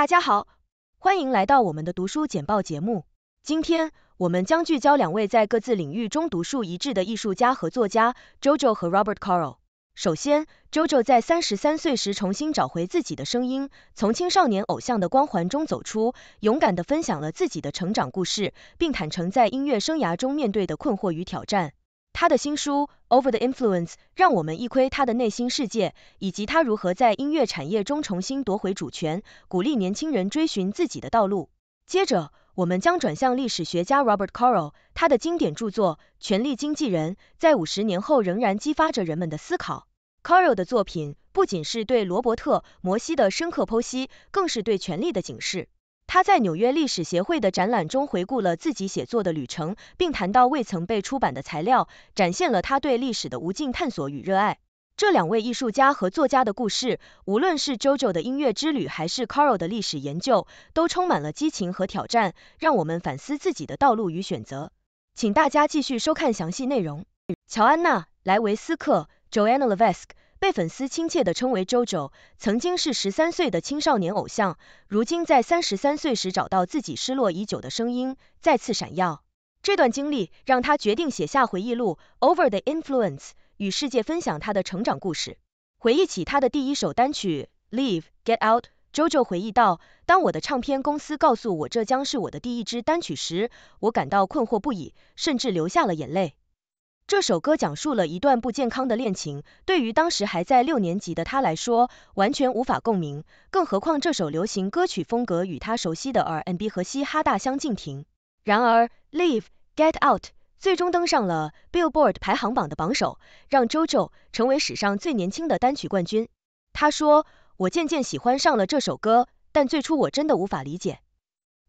大家好，欢迎来到我们的读书简报节目。今天，我们将聚焦两位在各自领域中独树一帜的艺术家和作家，JoJo 和 Robert Caro。首先，JoJo 在三十三岁时重新找回自己的声音，从青少年偶像的光环中走出，勇敢地分享了自己的成长故事，并坦诚在音乐生涯中面对的困惑与挑战。他的新书《Over the Influence》让我们一窥他的内心世界，以及他如何在音乐产业中重新夺回主权，鼓励年轻人追寻自己的道路。接着，我们将转向历史学家 Robert Caro，他的经典著作《权力经纪人》在五十年后仍然激发着人们的思考。Caro 的作品不仅是对罗伯特·摩西的深刻剖析，更是对权力的警示。他在纽约历史协会的展览中回顾了自己写作的旅程，并谈到未曾被出版的材料，展现了他对历史的无尽探索与热爱。这两位艺术家和作家的故事，无论是 Jojo 的音乐之旅还是 c a r l 的历史研究，都充满了激情和挑战，让我们反思自己的道路与选择。请大家继续收看详细内容。乔安娜·莱维斯克 （Joanna Levesque）。被粉丝亲切地称为 JoJo，曾经是十三岁的青少年偶像，如今在三十三岁时找到自己失落已久的声音，再次闪耀。这段经历让他决定写下回忆录《Over the Influence》，与世界分享他的成长故事。回忆起他的第一首单曲《Leave Get Out》，j o j o 回忆道：“当我的唱片公司告诉我这将是我的第一支单曲时，我感到困惑不已，甚至流下了眼泪。这首歌讲述了一段不健康的恋情，对于当时还在六年级的他来说，完全无法共鸣，更何况这首流行歌曲风格与他熟悉的 R&B 和嘻哈大相径庭。然而，Leave Get Out 最终登上了 Billboard 排行榜的榜首，让 JoJo 成为史上最年轻的单曲冠军。他说：“我渐渐喜欢上了这首歌，但最初我真的无法理解。”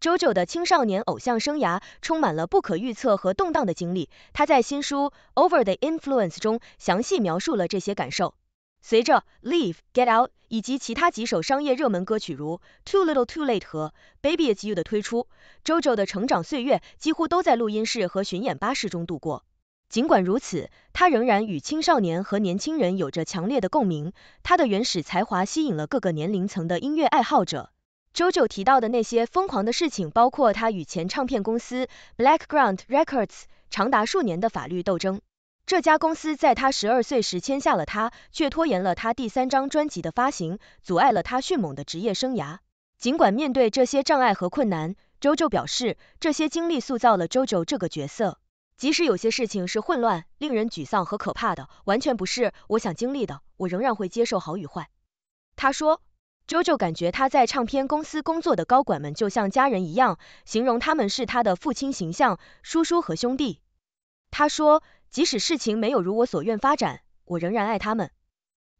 JoJo 的青少年偶像生涯充满了不可预测和动荡的经历。他在新书《Over the Influence》中详细描述了这些感受。随着《Leave》《Get Out》以及其他几首商业热门歌曲如《Too Little Too Late》和《Baby It's You》的推出，j o j o 的成长岁月几乎都在录音室和巡演巴士中度过。尽管如此，他仍然与青少年和年轻人有着强烈的共鸣。他的原始才华吸引了各个年龄层的音乐爱好者。周周提到的那些疯狂的事情，包括他与前唱片公司 Blackground Records 长达数年的法律斗争。这家公司在他十二岁时签下了他，却拖延了他第三张专辑的发行，阻碍了他迅猛的职业生涯。尽管面对这些障碍和困难，周周表示，这些经历塑造了周周这个角色。即使有些事情是混乱、令人沮丧和可怕的，完全不是我想经历的，我仍然会接受好与坏。他说。JoJo 感觉他在唱片公司工作的高管们就像家人一样，形容他们是他的父亲形象、叔叔和兄弟。他说，即使事情没有如我所愿发展，我仍然爱他们。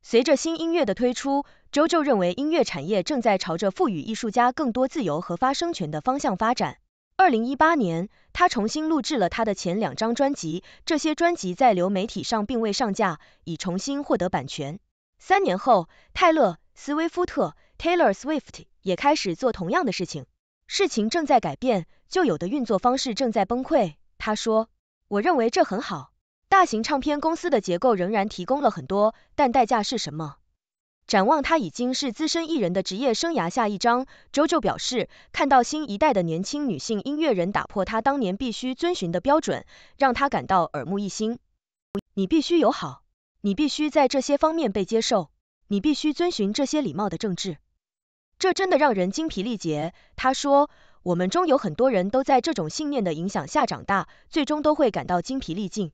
随着新音乐的推出，j o j o 认为音乐产业正在朝着赋予艺术家更多自由和发声权的方向发展。二零一八年，他重新录制了他的前两张专辑，这些专辑在流媒体上并未上架，已重新获得版权。三年后，泰勒。斯威夫特 Taylor Swift 也开始做同样的事情，事情正在改变，旧有的运作方式正在崩溃。他说，我认为这很好。大型唱片公司的结构仍然提供了很多，但代价是什么？展望他已经是资深艺人的职业生涯下一张，j o 表示，看到新一代的年轻女性音乐人打破他当年必须遵循的标准，让他感到耳目一新。你必须友好，你必须在这些方面被接受。你必须遵循这些礼貌的政治，这真的让人精疲力竭。他说，我们中有很多人都在这种信念的影响下长大，最终都会感到精疲力尽。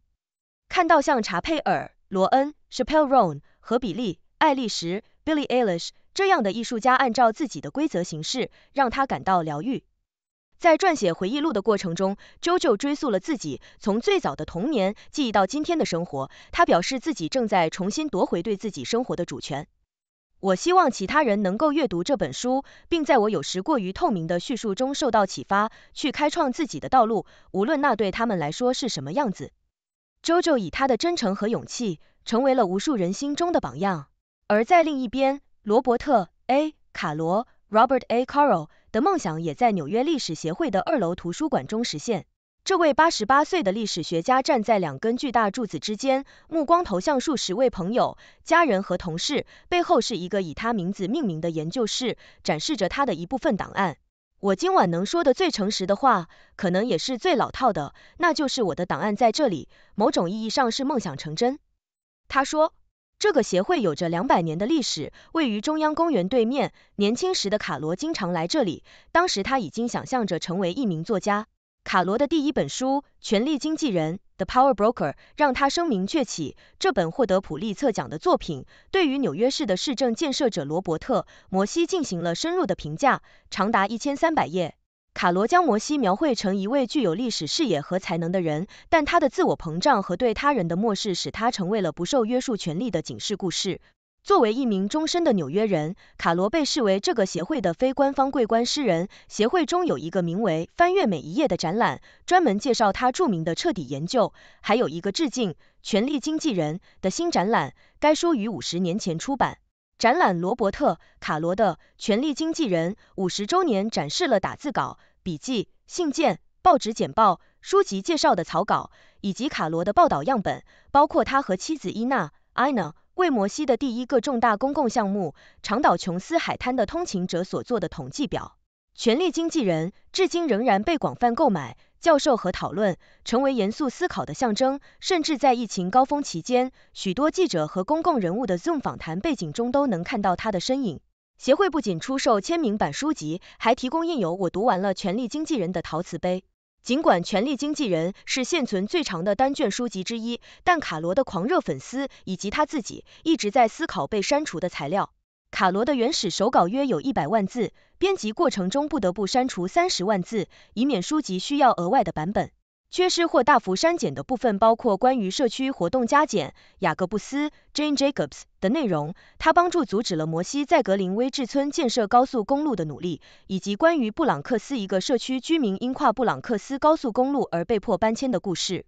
看到像查佩尔、罗恩、Chappelle-Ron 和比利、艾丽什、Billy-Elise 这样的艺术家按照自己的规则行事，让他感到疗愈。在撰写回忆录的过程中，周就追溯了自己从最早的童年记忆到今天的生活。他表示自己正在重新夺回对自己生活的主权。我希望其他人能够阅读这本书，并在我有时过于透明的叙述中受到启发，去开创自己的道路，无论那对他们来说是什么样子。周 o 以他的真诚和勇气，成为了无数人心中的榜样。而在另一边，罗伯特 ·A· 卡罗 （Robert A. Caro）。的梦想也在纽约历史协会的二楼图书馆中实现。这位八十八岁的历史学家站在两根巨大柱子之间，目光投向数十位朋友、家人和同事，背后是一个以他名字命名的研究室，展示着他的一部分档案。我今晚能说的最诚实的话，可能也是最老套的，那就是我的档案在这里。某种意义上是梦想成真，他说。这个协会有着两百年的历史，位于中央公园对面。年轻时的卡罗经常来这里，当时他已经想象着成为一名作家。卡罗的第一本书《权力经纪人》The Power Broker 让他声名鹊起。这本获得普利策奖的作品，对于纽约市的市政建设者罗伯特·摩西进行了深入的评价，长达一千三百页。卡罗将摩西描绘成一位具有历史视野和才能的人，但他的自我膨胀和对他人的漠视使他成为了不受约束权力的警示故事。作为一名终身的纽约人，卡罗被视为这个协会的非官方桂冠诗人。协会中有一个名为《翻阅每一页》的展览，专门介绍他著名的彻底研究，还有一个致敬《权力经纪人》的新展览。该书于五十年前出版。展览罗伯特·卡罗的《权力经纪人》五十周年，展示了打字稿、笔记、信件、报纸简报、书籍介绍的草稿，以及卡罗的报道样本，包括他和妻子伊娜 （Ina） 为摩西的第一个重大公共项目——长岛琼斯海滩的通勤者所做的统计表。《权力经纪人》至今仍然被广泛购买。教授和讨论成为严肃思考的象征，甚至在疫情高峰期间，许多记者和公共人物的 Zoom 访谈背景中都能看到他的身影。协会不仅出售签名版书籍，还提供印有“我读完了《权力经纪人》”的陶瓷杯。尽管《权力经纪人》是现存最长的单卷书籍之一，但卡罗的狂热粉丝以及他自己一直在思考被删除的材料。卡罗的原始手稿约有一百万字，编辑过程中不得不删除三十万字，以免书籍需要额外的版本。缺失或大幅删减的部分包括关于社区活动加减，雅各布斯 （Jane Jacobs） 的内容。他帮助阻止了摩西在格林威治村建设高速公路的努力，以及关于布朗克斯一个社区居民因跨布朗克斯高速公路而被迫搬迁的故事。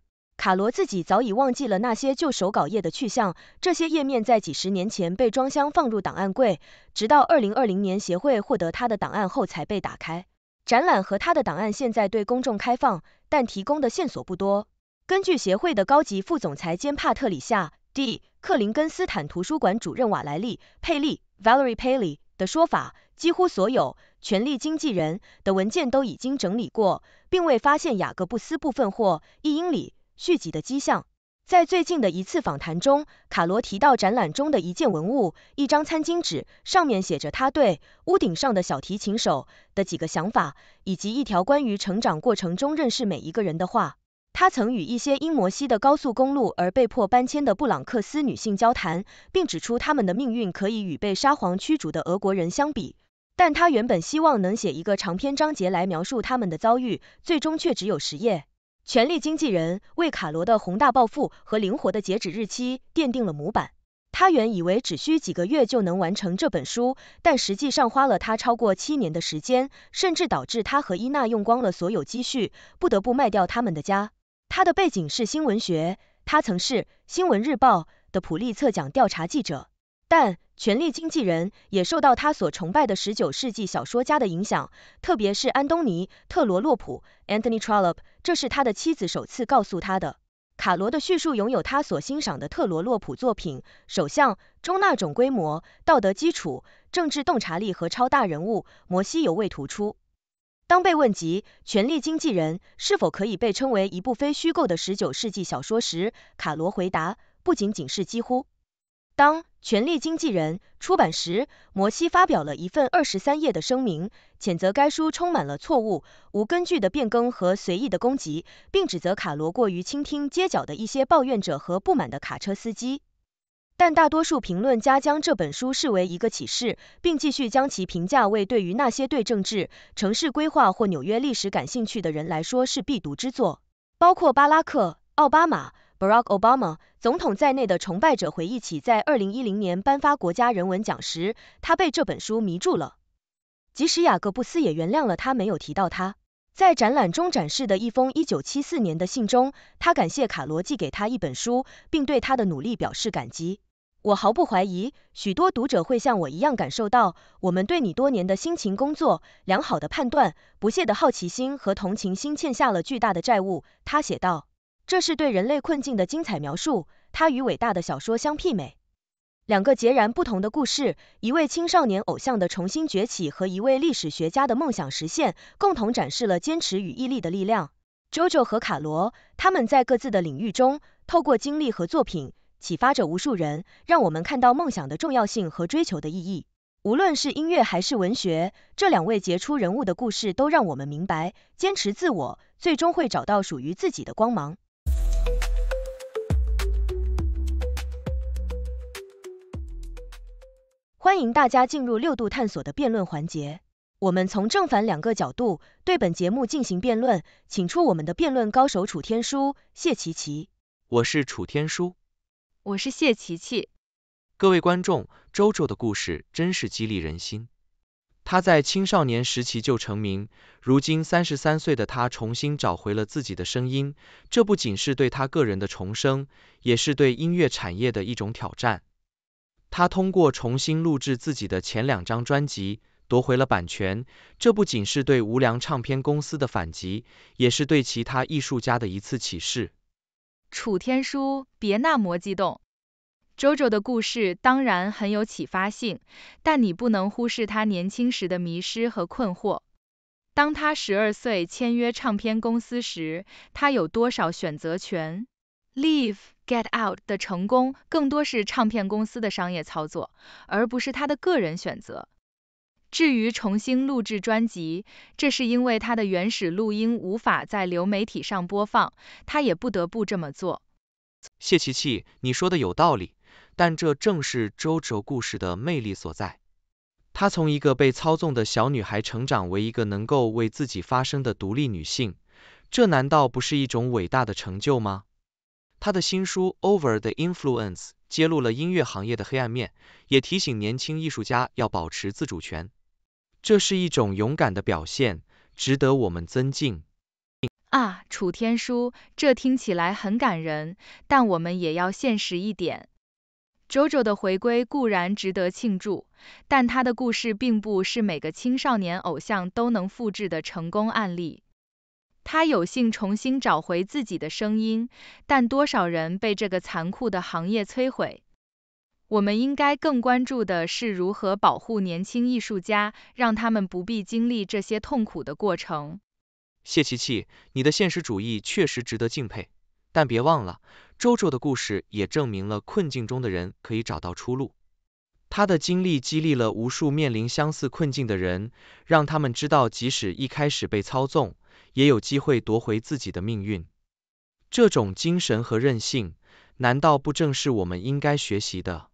卡罗自己早已忘记了那些旧手稿页的去向，这些页面在几十年前被装箱放入档案柜，直到2020年协会获得他的档案后才被打开。展览和他的档案现在对公众开放，但提供的线索不多。根据协会的高级副总裁兼帕特里夏 ·D· 克林根斯坦图书馆主任瓦莱丽·佩利 （Valerie p a l e y 的说法，几乎所有权力经纪人的文件都已经整理过，并未发现雅各布斯部分或一英里。续集的迹象。在最近的一次访谈中，卡罗提到展览中的一件文物——一张餐巾纸，上面写着他对屋顶上的小提琴手的几个想法，以及一条关于成长过程中认识每一个人的话。他曾与一些因摩西的高速公路而被迫搬迁的布朗克斯女性交谈，并指出他们的命运可以与被沙皇驱逐的俄国人相比。但他原本希望能写一个长篇章节来描述他们的遭遇，最终却只有十页。权力经纪人为卡罗的宏大抱负和灵活的截止日期奠定了模板。他原以为只需几个月就能完成这本书，但实际上花了他超过七年的时间，甚至导致他和伊娜用光了所有积蓄，不得不卖掉他们的家。他的背景是新闻学，他曾是《新闻日报》的普利策奖调查记者，但。《权力经纪人》也受到他所崇拜的19世纪小说家的影响，特别是安东尼·特罗洛普 （Anthony Trollope）。这是他的妻子首次告诉他的。卡罗的叙述拥有他所欣赏的特罗洛普作品《首相》中那种规模、道德基础、政治洞察力和超大人物摩西尤为突出。当被问及《权力经纪人》是否可以被称为一部非虚构的19世纪小说时，卡罗回答：“不仅仅是几乎。”当《权力经纪人》出版时，摩西发表了一份二十三页的声明，谴责该书充满了错误、无根据的变更和随意的攻击，并指责卡罗过于倾听街角的一些抱怨者和不满的卡车司机。但大多数评论家将这本书视为一个启示，并继续将其评价为对于那些对政治、城市规划或纽约历史感兴趣的人来说是必读之作，包括巴拉克·奥巴马。Barack Obama 总统在内的崇拜者回忆起，在2010年颁发国家人文奖时，他被这本书迷住了。即使雅各布斯也原谅了他没有提到他。在展览中展示的一封1974年的信中，他感谢卡罗寄给他一本书，并对他的努力表示感激。我毫不怀疑，许多读者会像我一样感受到，我们对你多年的辛勤工作、良好的判断、不懈的好奇心和同情心欠下了巨大的债务。他写道。这是对人类困境的精彩描述，它与伟大的小说相媲美。两个截然不同的故事，一位青少年偶像的重新崛起和一位历史学家的梦想实现，共同展示了坚持与毅力的力量。Jojo 和卡罗，他们在各自的领域中，透过经历和作品，启发着无数人，让我们看到梦想的重要性和追求的意义。无论是音乐还是文学，这两位杰出人物的故事都让我们明白，坚持自我，最终会找到属于自己的光芒。欢迎大家进入六度探索的辩论环节，我们从正反两个角度对本节目进行辩论，请出我们的辩论高手楚天舒、谢琪琪。我是楚天舒，我是谢琪琪。各位观众，周周的故事真是激励人心。他在青少年时期就成名，如今三十三岁的他重新找回了自己的声音，这不仅是对他个人的重生，也是对音乐产业的一种挑战。他通过重新录制自己的前两张专辑夺回了版权，这不仅是对无良唱片公司的反击，也是对其他艺术家的一次启示。楚天舒，别那么激动。JoJo 的故事当然很有启发性，但你不能忽视他年轻时的迷失和困惑。当他十二岁签约唱片公司时，他有多少选择权？Leave Get Out 的成功更多是唱片公司的商业操作，而不是他的个人选择。至于重新录制专辑，这是因为他的原始录音无法在流媒体上播放，他也不得不这么做。谢琪琪，你说的有道理，但这正是周卓故事的魅力所在。她从一个被操纵的小女孩成长为一个能够为自己发声的独立女性，这难道不是一种伟大的成就吗？他的新书《Over the Influence》揭露了音乐行业的黑暗面，也提醒年轻艺术家要保持自主权。这是一种勇敢的表现，值得我们尊敬。啊，楚天舒，这听起来很感人，但我们也要现实一点。Jojo 的回归固然值得庆祝，但他的故事并不是每个青少年偶像都能复制的成功案例。他有幸重新找回自己的声音，但多少人被这个残酷的行业摧毁？我们应该更关注的是如何保护年轻艺术家，让他们不必经历这些痛苦的过程。谢琪琪，你的现实主义确实值得敬佩，但别忘了，周周的故事也证明了困境中的人可以找到出路。他的经历激励了无数面临相似困境的人，让他们知道即使一开始被操纵。也有机会夺回自己的命运，这种精神和韧性，难道不正是我们应该学习的？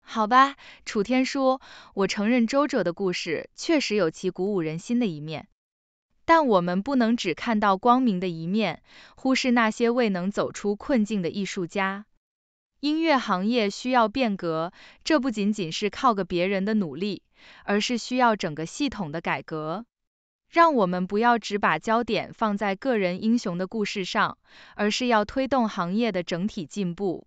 好吧，楚天说，我承认周哲的故事确实有其鼓舞人心的一面，但我们不能只看到光明的一面，忽视那些未能走出困境的艺术家。音乐行业需要变革，这不仅仅是靠个别人的努力，而是需要整个系统的改革。让我们不要只把焦点放在个人英雄的故事上，而是要推动行业的整体进步。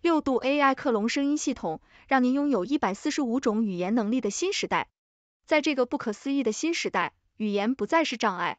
六度 AI 克隆声音系统，让您拥有一百四十五种语言能力的新时代。在这个不可思议的新时代，语言不再是障碍。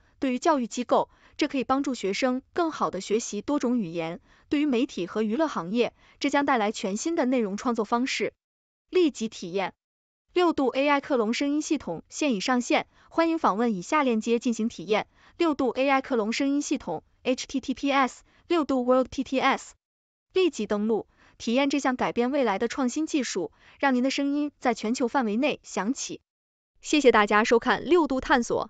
对于教育机构，这可以帮助学生更好的学习多种语言；对于媒体和娱乐行业，这将带来全新的内容创作方式。立即体验六度 AI 克隆声音系统现已上线，欢迎访问以下链接进行体验：六度 AI 克隆声音系统 h t t p s 六度 w o r l d tts 立即登录，体验这项改变未来的创新技术，让您的声音在全球范围内响起。谢谢大家收看六度探索。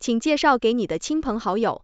请介绍给你的亲朋好友。